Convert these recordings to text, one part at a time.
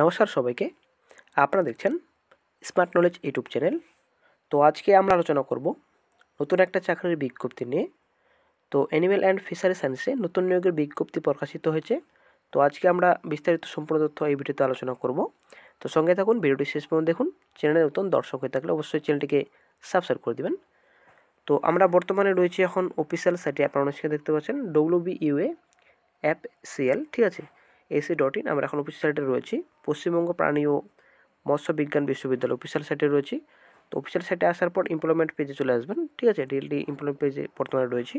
নমস্কার সবাইকে আপনারা দেখছেন স্মার্ট নলেজ ইউটিউব চ্যানেল তো আজকে আমরা আলোচনা করব নতুন একটা চাকরির বিজ্ঞপ্তি নিয়ে তো অ্যানিম্যাল অ্যান্ড ফিশারি সায়েন্সে নতুন নিয়োগের বিজ্ঞপ্তি প্রকাশিত হয়েছে তো আজকে আমরা বিস্তারিত সম্পূর্ণ তথ্য এই ভিডিওতে আলোচনা করব তো সঙ্গে থাকুন ভিডিওটি শেষ পর্যন্ত দেখুন চ্যানেলে নতুন দর্শক হয়ে থাকলে অবশ্যই চ্যানেলটিকে সাবস্ক্রাইব করে দেবেন তো আমরা বর্তমানে রয়েছি এখন অফিসিয়াল সাইটে আপনারা অনেক দেখতে পাচ্ছেন ডব্লিউবি ইউএ অ্যাপ সিএল ঠিক আছে এসি ডট ইন আমরা এখন অফিসিয়াল সাইটে রয়েছি পশ্চিমবঙ্গ প্রাণী ও মৎস্য বিজ্ঞান বিশ্ববিদ্যালয় অফিসিয়াল সাইটে রয়েছি তো অফিসিয়াল সাইটে আসার পর এমপ্লয়মেন্ট পেজে চলে আসবেন ঠিক আছে ডিএলডি এমপ্লয়মেন্ট পেজে বর্তমানে রয়েছি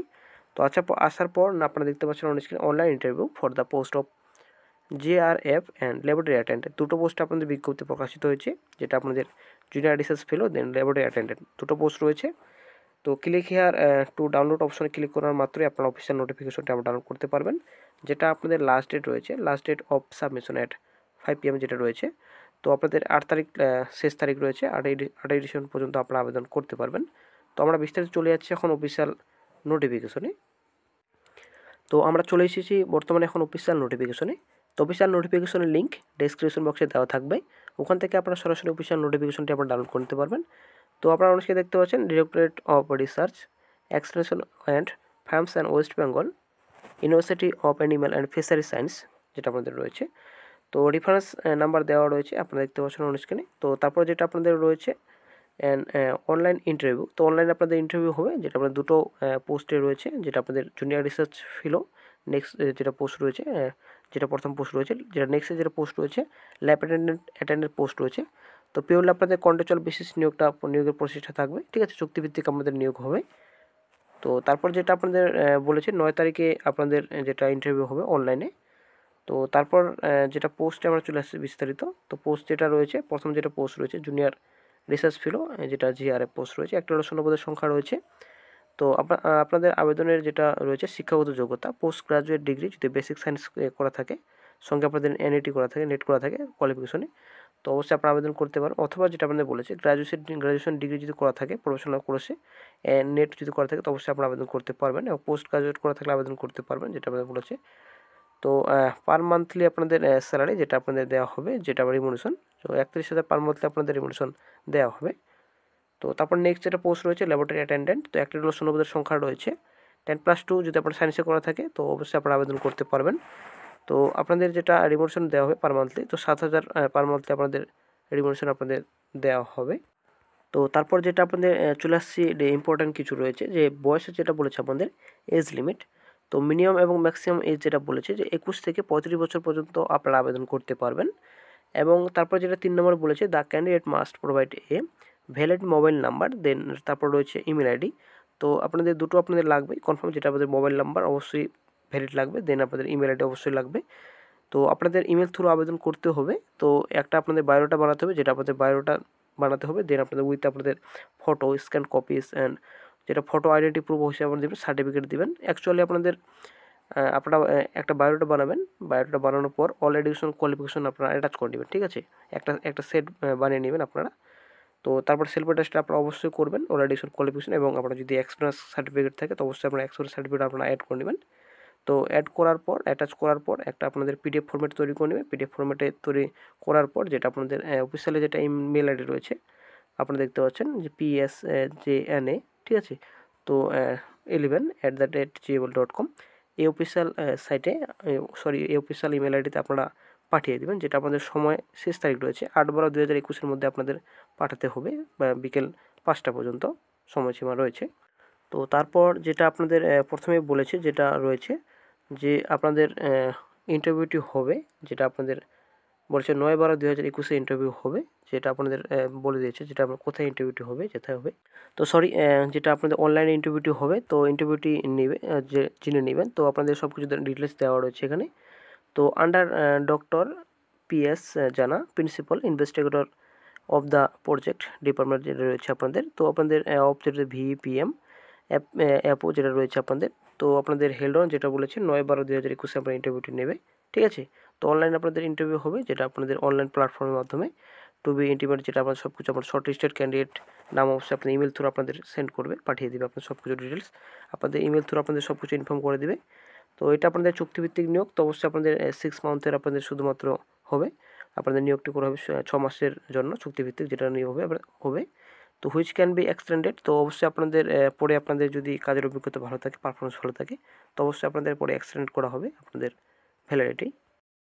তো আচ্ছা, আসার পর আসার পর আপনারা দেখতে পাচ্ছেন অনেক online interview for the post of J R F and laboratory attendant দুটো পোস্ট আপনাদের বিজ্ঞপ্তি প্রকাশিত হয়েছে যেটা আপনাদের junior research fellow then laboratory attendant দুটো পোস্ট রয়েছে তো ক্লিক হেয়ার টু ডাউনলোড অপশনে ক্লিক করার মাত্রই আপনারা অফিসিয়াল নোটিফিকেশনটা আপনি ডাউনলোড করতে পারবেন যেটা আপনাদের লাস্ট ডেট রয়েছে last date of submission at five PM যেটা রয়েছে তো আপনাদের আট তারিখ শেষ তারিখ রয়েছে আটই আটই ডিসেম্বর পর্যন্ত আপনারা আবেদন করতে পারবেন তো আমরা বিস্তারিত চলে যাচ্ছি এখন অফিসিয়াল নোটিফিকেশনে তো আমরা চলে এসেছি বর্তমানে এখন অফিসিয়াল নোটিফিকেশনে তো অফিসিয়াল নোটিফিকেশনের লিঙ্ক ডিসক্রিপশন বক্সে দেওয়া থাকবে ওখান থেকে আপনারা সরাসরি অফিসিয়াল নোটিফিকেশনটি আপনারা ডাউনলোড করতে পারবেন তো আপনারা অনেকে দেখতে পাচ্ছেন directorate of research extension and farms and West Bengal university of animal and fishery science যেটা আপনাদের রয়েছে তো রেফারেন্স নাম্বার দেওয়া রয়েছে আপনারা দেখতে পাচ্ছেন অনুষ্ঠানে তো তারপরে যেটা আপনাদের রয়েছে অ্যান্ড অনলাইন ইন্টারভিউ তো অনলাইনে আপনাদের ইন্টারভিউ হবে যেটা আপনার দুটো পোস্টে রয়েছে যেটা আপনাদের জুনিয়র রিসার্চ ফিলো নেক্সট যেটা পোস্ট রয়েছে যেটা প্রথম পোস্ট রয়েছে যেটা নেক্সটে যেটা পোস্ট রয়েছে ল্যাব অ্যাটেন্ডেন্ট অ্যাটেন্ডেন্ট পোস্ট রয়েছে তো পিওরলি আপনাদের কন্ট্রাকচুয়াল বেসিস নিয়োগটা নিয়োগের প্রসেসটা থাকবে ঠিক আছে চুক্তিভিত্তিক আমাদের নিয়োগ হবে তো তারপর যেটা আপনাদের বলেছে নয় তারিখে আপনাদের যেটা ইন্টারভিউ হবে অনলাইনে তো তারপর যেটা পোস্টে আমরা চলে আসছি বিস্তারিত তো পোস্ট যেটা রয়েছে প্রথম যেটা পোস্ট রয়েছে জুনিয়র রিসার্চ ফিলো যেটা জিআরএ পোস্ট রয়েছে একটা হলো শূন্যপদের সংখ্যা রয়েছে তো আপনাদের আবেদনের যেটা রয়েছে শিক্ষাগত যোগ্যতা পোস্ট গ্রাজুয়েট ডিগ্রি যদি বেসিক সায়েন্স করা থাকে সঙ্গে আপনাদের এনএটি করা থাকে নেট করা থাকে কোয়ালিফিকেশনে তো অবশ্যই আপনারা আবেদন করতে পারেন অথবা যেটা আপনাদের বলেছে গ্রাজুয়েশন গ্রাজুয়েশন ডিগ্রি যদি করা থাকে প্রফেশনাল কোর্সে নেট যদি করা থাকে তো অবশ্যই আপনারা আবেদন করতে পারবেন এবং পোস্ট গ্রাজুয়েট করা থাকলে আবেদন করতে পারবেন যেটা আপনাদের বলেছে তো পার মান্থলি আপনাদের স্যালারি যেটা আপনাদের দেওয়া হবে যেটা আবার রিমোনেশন তো একত্রিশ হাজার পার মান্থলি আপনাদের রিমোনেশন দেওয়া হবে তো তারপর নেক্সট যেটা পোস্ট রয়েছে ল্যাবরেটরি অ্যাটেন্ডেন্ট তো একটা রোল শূন্যপদের সংখ্যা রয়েছে টেন প্লাস টু যদি আপনার সায়েন্সে করা থাকে তো অবশ্যই আপনারা আবেদন করতে পারবেন তো আপনাদের যেটা রিমোশন দেওয়া হবে পার মান্থলি তো সাত হাজার পার মান্থলি আপনাদের রিমোশন আপনাদের দেওয়া হবে তো তারপর যেটা আপনাদের চলে আসছি ইম্পর্ট্যান্ট কিছু রয়েছে যে বয়সে যেটা বলেছে আপনাদের এজ লিমিট তো মিনিমাম এবং ম্যাক্সিমাম এজ যেটা বলেছে যে একুশ থেকে পঁয়ত্রিশ বছর পর্যন্ত আপনারা আবেদন করতে পারবেন এবং তারপর যেটা তিন নম্বর বলেছে the candidate must provide a valid mobile number then তারপর রয়েছে ইমেল আইডি তো আপনাদের দুটো আপনাদের লাগবে কনফার্ম যেটা আপনাদের মোবাইল নাম্বার অবশ্যই ভ্যালিড লাগবে দেন আপনাদের ইমেল আইডি অবশ্যই লাগবে তো আপনাদের ইমেল থ্রু আবেদন করতে হবে তো একটা আপনাদের বায়োটা বানাতে হবে যেটা আপনাদের বায়োটা বানাতে হবে দেন আপনাদের উইথ আপনাদের ফটো স্ক্যান কপিস অ্যান্ড যেটা ফটো আইডেন্টি প্রুফ হিসেবে আপনাদের দেবেন সার্টিফিকেট দেবেন অ্যাকচুয়ালি আপনাদের আপনারা একটা বায়োটা বানাবেন বায়োটা বানানোর পর অল এডুকেশন কোয়ালিফিকেশন আপনারা অ্যাটাচ করে নেবেন ঠিক আছে একটা একটা সেট বানিয়ে নেবেন আপনারা তো তারপর সেলফ টেস্টটা আপনারা অবশ্যই করবেন অল এডুকেশন কোয়ালিফিকেশন এবং আপনার যদি এক্সপিরিয়েন্স সার্টিফিকেট থাকে তো অবশ্যই আপনার এক্সপিরিয়েন্স সার্টিফিকেট আপনারা অ্যাড করে নেবেন তো অ্যাড করার পর অ্যাটাচ করার পর একটা আপনাদের পিডিএফ ফর্মেট তৈরি করে নেবে পিডিএফ ফর্মেটে তৈরি করার পর যেটা আপনাদের অফিসিয়ালে যেটা ইমেল আইডি রয়েছে আপনারা দেখতে পাচ্ছেন যে পিএস জে এন এ ঠিক আছে তো ইলেভেন অ্যাট দ্য রেট জিএবল ডট কম এই অফিসিয়াল সাইটে সরি এই অফিসিয়াল ইমেল আইডিতে আপনারা পাঠিয়ে দেবেন যেটা আপনাদের সময় শেষ তারিখ রয়েছে আট বারো দু হাজার একুশের মধ্যে আপনাদের পাঠাতে হবে বিকেল পাঁচটা পর্যন্ত সময়সীমা রয়েছে তো তারপর যেটা আপনাদের প্রথমে বলেছে যেটা রয়েছে যে আপনাদের ইন্টারভিউটি হবে যেটা আপনাদের বলছে নয় বারো দুই হাজার একুশে ইন্টারভিউ হবে যেটা আপনাদের বলে দিয়েছে যেটা আপনার কোথায় ইন্টারভিউটি হবে যেথায় হবে তো সরি যেটা আপনাদের অনলাইনে ইন্টারভিউটি হবে তো ইন্টারভিউটি নেবে যে যিনি নেবেন তো আপনাদের সব কিছু ডিটেলস দেওয়া রয়েছে এখানে তো under doctor P S principal investigator of the project department যেটা রয়েছে আপনাদের তো আপনাদের অফ যেটা ভিপিএম অ্যাপ অ্যাপও যেটা রয়েছে আপনাদের তো আপনাদের হেল্ড অন যেটা বলেছে নয় বারো দুই হাজার একুশে আপনার ইন্টারভিউটি নেবে ঠিক আছে তো অনলাইন আপনাদের ইন্টারভিউ হবে যেটা আপনাদের অনলাইন প্ল্যাটফর্মের মাধ্যমে টু বি ইন্টিমেট যেটা আপনার সব কিছু আপনার শর্ট লিস্টেড ক্যান্ডিডেট নাম অবশ্যই আপনার ইমেল থ্রু আপনাদের সেন্ড করবে পাঠিয়ে দেবে আপনার সব কিছু ডিটেলস আপনাদের ইমেল থ্রু আপনাদের সব কিছু ইনফর্ম করে দেবে তো এটা আপনাদের চুক্তিভিত্তিক নিয়োগ তো অবশ্যই আপনাদের সিক্স মান্থের আপনাদের শুধুমাত্র হবে আপনাদের নিয়োগটি করা হবে ছ মাসের জন্য চুক্তিভিত্তিক যেটা নিয়োগ হবে হবে তো হুইচ ক্যান বি এক্সটেন্ডেড তো অবশ্যই আপনাদের পরে আপনাদের যদি কাজের অভিজ্ঞতা ভালো থাকে পারফরমেন্স ভালো থাকে তো অবশ্যই আপনাদের পরে এক্সটেন্ড করা হবে আপনাদের ভ্যালিডিটি